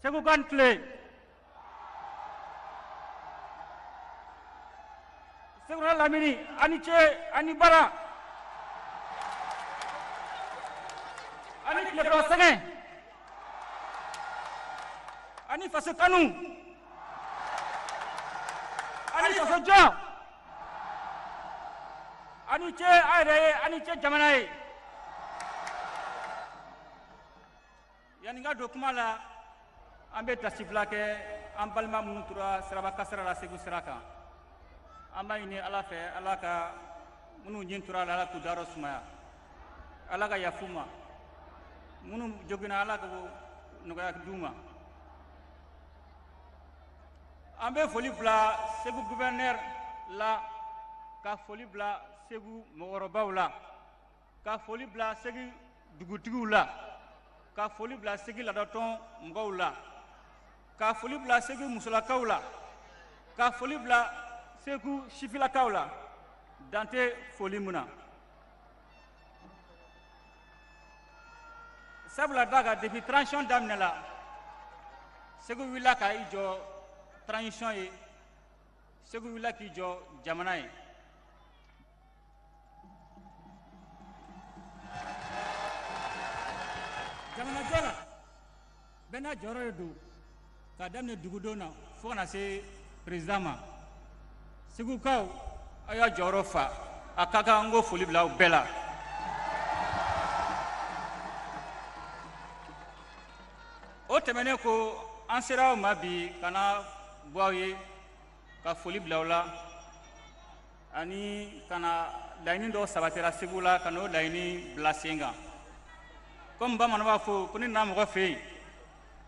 Segukan klik. Segukan lamini, ani ce, ani bara. Ani klepro senge. Ani fasukanu. Ani fasojo. Ani ce aire, ani ce jamanai. Yang nga dokuma la Ambe bɛ tasi fila kɛ an balima la segu sira kan an b'a ɲini ala fɛ ala ka minnu ɲin tora la ala k'u dayɔrɔ sumaya ala ka yafu ala foli segu guvɛrnɛr la ka foli bila segu mɔgɔkɔrɔbaw la ka foli bila segu dugutigiw la ka foli bila segu ladatɔn ka foli bila segu musolakaw la ka foli bila segu sifilakaw la dante foli mun sabula da ka depuis transition daminɛ la segu wulila ka i jɔ transition ye segu wulila k'i jɔ jamana la bɛɛ n'a de k'a daminɛ dugudon na fo kana se président ma segukaw a y'a jɔyɔrɔ fa a ka kan an k'o foli bila aw bɛɛ la o tɛmɛnen ko an sera aw ma bi ka na bɔ aw ye ka foli bila aw la ani ka na laɲini dɔ sabatira segu la ka n'o laɲini bila sen kan komi bamanan b'a fɔ ko ni na mɔgɔ fɛ yen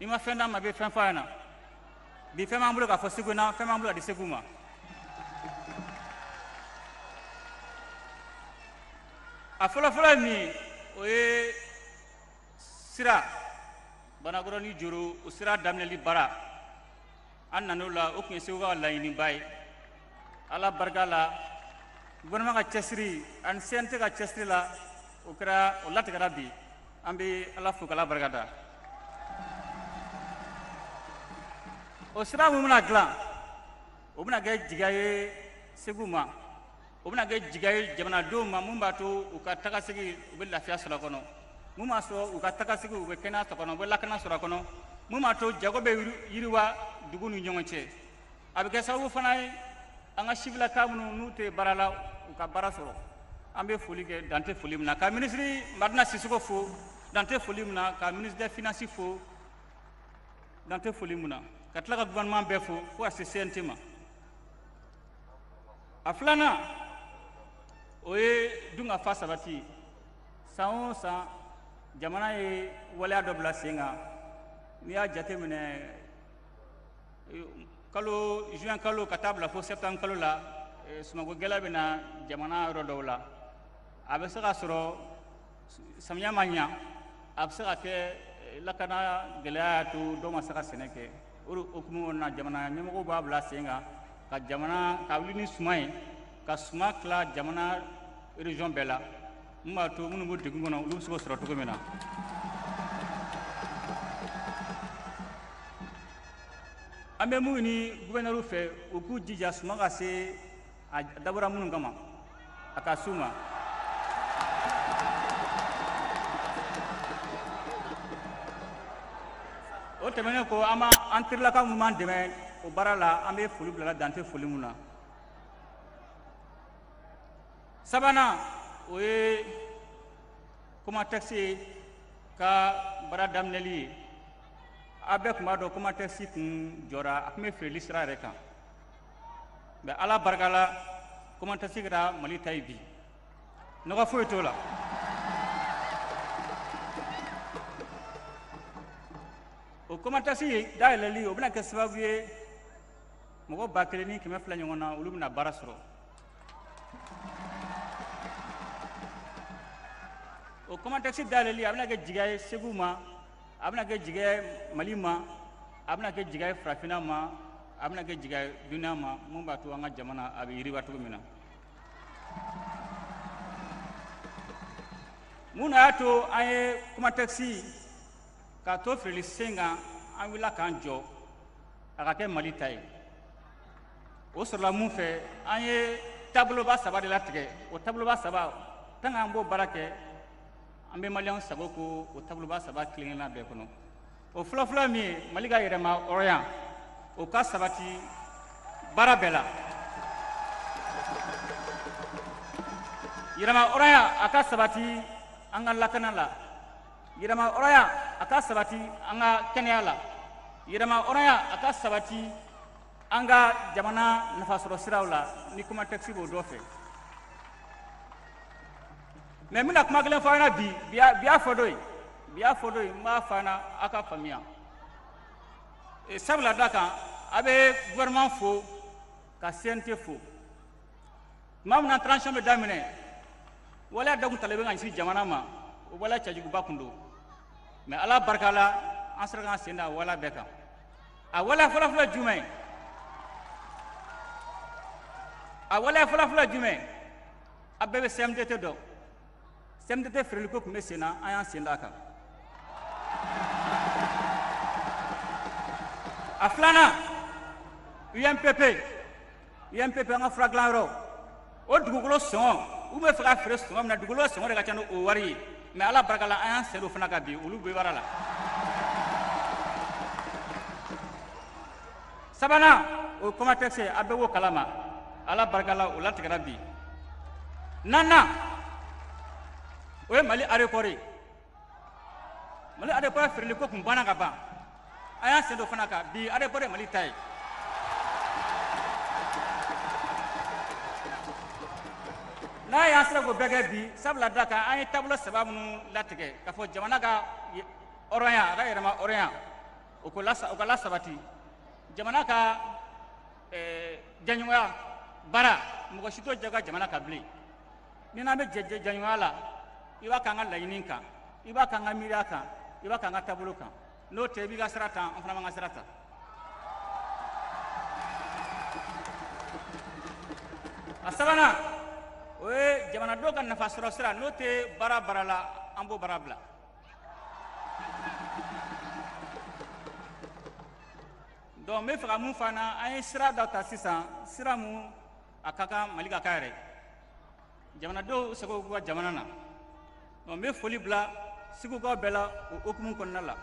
i ma fɛn d'a ma i bɛ fɛn fɔ a ɲɛna bi fɛn b'an bolo k'a fɔ segu na fɛn b'an bolo ka di segu ma a fɔlɔfɔlɔ min o ye sira banakɔrɔ ni joro o sira daminɛli baara an nan'o la o tun ye segu ka laɲiniba ye ala barika la gouvernement ka cɛsiri ani cnt ka cɛsiri la o kɛra o latigɛra bi an bɛ ala fo k'ala barika da Osirap wim la glan, wim la gey jiga ye sebu mwa, wim la gey jiga ye jaman la do mwa, mw mba to, waka taka segi wela fiyas wakono. Mw mwa so, waka taka segi wekena wakono, wela kena wakono, mw mwa to, jakobe yiriwa dugun yonye wache. Apeke sa wou fanay, anga shifila ka mw nou te barala waka barasoro. Ambe foli gen, dante foli mw na. Kaminis li madna sisiko fo, dante foli mw na, kaminis de finansi fo, dante foli mw na. ka tila ka kwa bɛɛ fo aflana oye dunga cnt ma a sabati ye san o san jamana ye waleya dɔ bila sen kan n'i y'a jate minɛ kalo juin kalo ka taa bila fo septanbre kalo la eh, sunɔgɔgɛlɛya bɛ na jamana yɔrɔ dɔw la a bɛ se ka sɔrɔ samiya ma ɲa a bɛ se ka kɛ eh, lakana gɛlɛya y'a to dɔw ma se ka sɛnɛ kɛ O de hokumu kɔnɔna jamana ɲɛmɔgɔw b'a bila sen kan ka jamana ka wuli ni suma ye ka suma tila jamana région bɛɛ la mun b'a to minnu bɛ degun kɔnɔ olu bɛ se k'o sɔrɔ cogo min na. an bɛ mun ɲini gouvɛnɛriw fɛ u k'u jija suma ka se a dabɔra minnu kama a ka s'u ma. o tɛmɛnen kɔ an b'a an terilaka minnu b'an dɛmɛ o baara la an bɛ foli bila dante foli mun na sabanan o ye komatɛkisi ka baara daminɛli ye a bɛɛ tun b'a dɔn komatɛkisi tun jɔra a tun bɛ feereli sira yɛrɛ kan mɛ ala barika la komatɛkisi kɛra mali ta ye bi nɔgɔ foyi t'o la. kɔmatasi dayɛlɛli o bena kɛ sababu ye mɔgɔ ba kelen ni kɛmɛ fila ɲɔgɔn na olu bena baara sɔrɔ o kɔmatasi dayɛlɛli a bena kɛ jigiya ye segu ma a bena kɛ jigiya ye mali ma a bena kɛ jigiya ye farafina ma a bena kɛ jigiya ye duniɲa ma mun b'a to an ka jamana a be yiriba cogo min na mun na y'a to an ye kumatɛkisi k'a to feereli sen kan an wulila k'an jɔ a ka kɛ mali ta ye o sɔrɔla mun fɛ an ye taaboloba saba de latigɛ o taaboloba saba tan k'an b'o baara kɛ an bɛ maliyɛnw sago ko o taaboloba saba kelen kelenna bɛɛ kɔnɔ o fɔlɔfɔlɔ min ye mali ka yɛrɛma hɔrɔnya o ka sabati baara bɛɛ la yɛrɛma hɔrɔnya a ka sabati an ka lakana la yɛrɛma hɔrɔnya a ka sabati an ka kɛnɛya la yɛrɛma hɔrɔnya a ka sabati an ka jamana nafasɔrɔ siraw la ni kuma tɛkisi b'o dɔ fɛ mɛ n bɛna kuma kelen fɔ ɲɛna bi bi y'a fɔ dɔ ye bi y'a fɔ dɔ ye n b'a fɔ aw ɲɛna ka faamuya e, sabula da kan a bɛ gouvernement fo ka snt fo tuma mina na transition daminɛ waleya dakun tale talen bɛ ka ɲɛsin jamana ma o waleya cɛjuguba tun mɛ ala barika la an senda wala beka kan a wala fɔlɔfɔlɔ jumɛn a wala fɔlɔfɔlɔ jumɛn a bɛɛ bɛ c'est dɔn cmdt c'est tun bɛ c'est a umpp umpp nga ka fura là o dugukolo sɔngɔ u bɛ fɛ ka feere sɔngɔ min na dugukolo sɔngɔ de ka ca o wari ye mɛ ala barika la an y'an sɛnɛ o fana kan la sabanan o ye kɔma tɛkisɛ a bɛ wo kalama ala barika la o latigɛra bi nana o ye mali arekɔri mali arekɔri feereli ko kun banna ka ban a y'an sen do fana kan bi arekɔri ye mali ta ye n'a y'an sera k'o bɛɛ kɛ bi sabula da kan an ye taabolo saba minnu latigɛ k'a fɔ jamana ka hɔrɔnya a ka yɛrɛma hɔrɔnya o ka lasabati jamana ka eh, jaɲɔgɔnya baara mɔgɔ si t'o jɛ ka jamana ka bilen ni n'an bɛ jɛ jaɲɔgɔnya la i b'a k'an ka laɲini kan i b'a k'an ka miiriya kan i b'a k'an ka taabolo kan n'o tɛ i b'i ka sira ta an fana b'an ka sira ta a sabanan o ye jamanadenw ka nafasɔrɔsira sira n'o tɛ baara baara la an b'o baara bila donc n bɛ fɛ ka mun fana an ye sira dɔ ta sisan sira mun a ka kan mali ka kan yɛrɛ jamanadenw sago k'u ka jamana na donc n bɛ foli bila segukaw bɛɛ la o hokumu kɔnɔna la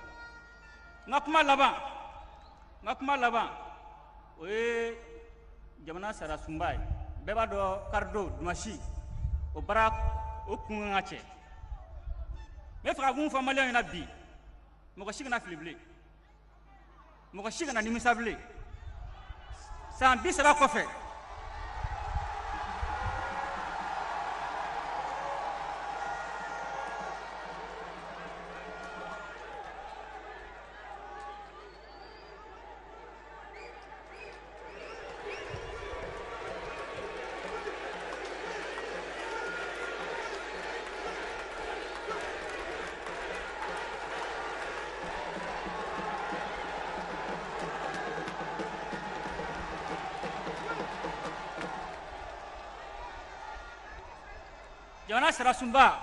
n ka kuma laban n ka kuma laban o ye jamana sara sunba ye bɛɛ b'a dɔn karido dumasi o baara o kun ka cɛ n bɛ fɛ ka mun fɔ maliyɛnw ɲɛna bi mɔgɔ si kana fili bilen mɔgɔ si kana nimisa Sambisa san bi jamana sira sumba,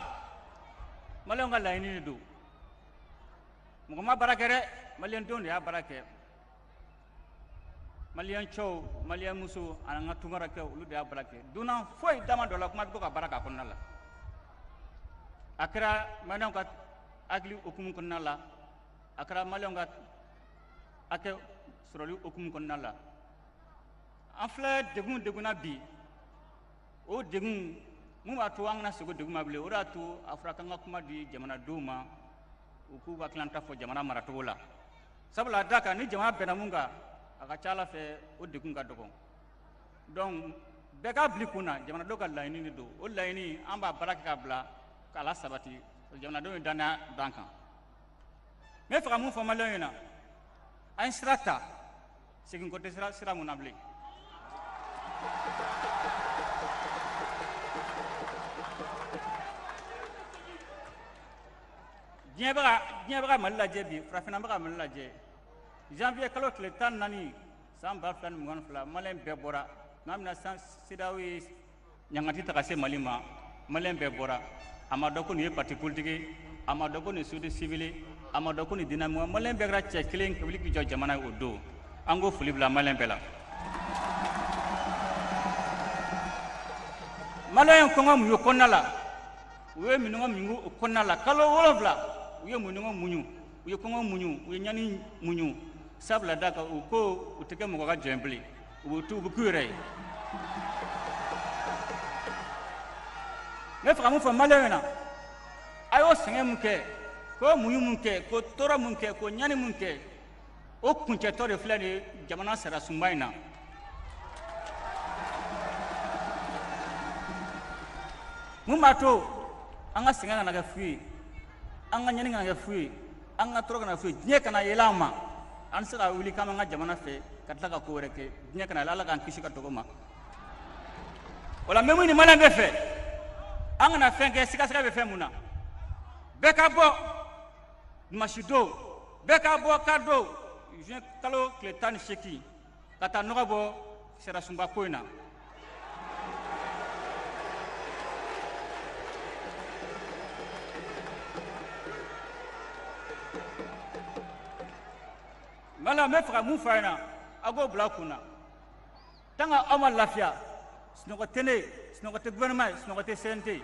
maliyɛnw ka ini de don mɔgɔ ma baara kɛ dɛ maliyɛn denw de y'a baara kɛ maliyɛn cɛw maliyɛn muso ani an ka tunkarakɛ olu de y'a dama dɔ la kuma bɛ to ka baara k'a kɔnɔna la a kɛra maliyɛnw ka hakili hokumu kɔnɔna la degun deguna bi o degun mun b'a to an kana sego degun ma o de y'a to a fɔra k'an ka kuma di jamanadenw ma u k'u hakilina ta fɔ jamana maratogo la sabula da kan ni jamana bɛnna mun kan a ka ca ala fɛ o degun ka dɔgɔ donc bɛɛ k'a bili kun na jamanadenw ka laɲini de don o laɲini an b'a baara kɛ k'a bila k'a la sabati jamanadenw ye danaya d'an kan n bɛ fɛ ka mun fɔ maliyɛnw ɲɛna an ye sira ta segin tɛ sira sira mun na bilen diɲɛ bɛ ka diɲɛ bɛ ka mali lajɛ bi farafinna bɛ mali lajɛ janvier kalo tile tan ni naani san ba fila ni mugan ni fila maliyɛn bɛɛ bɔra tuma san sidaw ye ɲangati ta ka se mali ma maliyɛn bɛɛ bɔra a ma dɔn ko nin ye parti politiki a ma dɔn ko nin ye société civile a ma dɔn ko nin ye maliyɛn bɛɛ kɛra cɛ kelen wuli k'i jɔ jamana ye o don an k'o foli bila maliyɛn bɛɛ la. maliyɛn ye kɔngɔ muɲu kɔnɔna la u ye minɔgɔ muɲu o kɔnɔna la kalo wolonfila u ye minɔgɔ muɲu u ye kɔngɔ muɲu u ye ɲani muɲu sabula da kan u ko u tɛ kɛ mɔgɔ ka jɔn bilen u bɛ to k'u yɛrɛ ye ne faga mun fɔ maliyɛn ɲɛna a y'o sɛgɛn mun kɛ k'o muɲu mun kɛ k'o tɔɔrɔ mun kɛ k'o ɲani mun kɛ o kuncɛtɔ de filɛ nin ye jamana sariyasunba in na mun b'a to an ka sɛgɛn kana kɛ fu ye an ka ɲani kana kɛ fu ye an ka tɔɔrɔ kana fu ye diɲɛ kana yɛlɛ an ma an tɛ se ka wuli k'an bɛ an ka jamana fɛ ka tila ka ko wɛrɛ kɛ diɲɛ kana yɛlɛ ala k'an kisi ka dɔgɔ ma o la mɛmu ni maliyɛn bɛɛ fɛ an kana fɛn kɛ sikasɛgɛ bɛ fɛn mun na bɛɛ ka bɔ dumasi don bɛɛ ka bɔ ka don juin kalo tile tan ni seegin ka taa nɔgɔ bɔ sirasunba ko in na mala n bɛ fɛ ka mun f'a ɲɛna a k'o bila a kun na tant que aw ma lafiya sunɔgɔ tɛ ne ye sunɔgɔ tɛ gouvernement ye sunɔgɔ tɛ cnt ye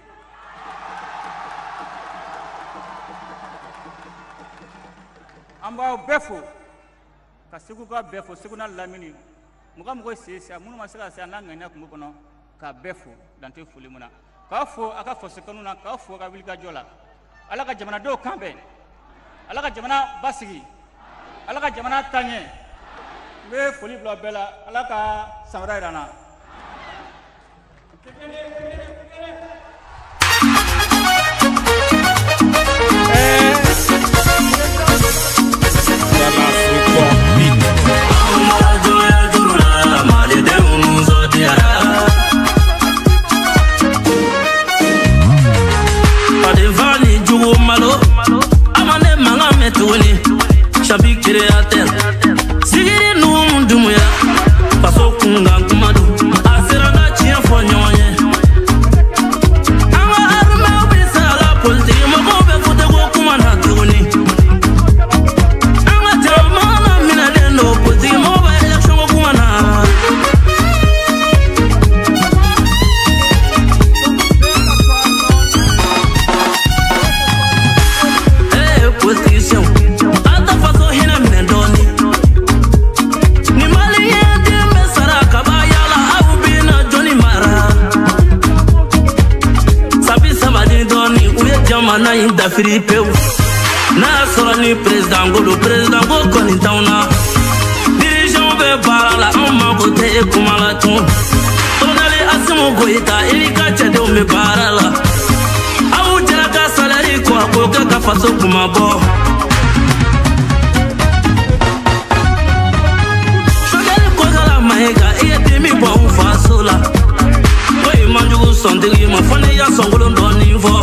an b'aw bɛɛ fo ka segu ka bɛɛ fo segu n'a lamini mɔgɔ mɔgɔ se sa minnu ma se ka se an n'a ŋaniya kungo kɔnɔ k'a bɛɛ fo dante foli mun na k'a fo a ka fasikanu na k'a fo a ka wulikajɔ la ala ka jamanadenw kan bɛn ala ka jamana basigi ala ka jamana ta ɲɛ n bɛ foli bila bɛɛ la ala ka san wɛrɛ yira n na bɛ baara la anw mako tɛ e kuma la tun tominali asimu goyita i n'i ka cɛdenw bɛ baara la aw jɛra ka salɛri kɔ k'o kɛ ka faso kuma bɔ sokɛli kɔkɛla mayiga i ye dimi bɔ n faso la o ye manjugu sɔntigi ma fɔ ne y'a sɔnkolon dɔɔnin fɔ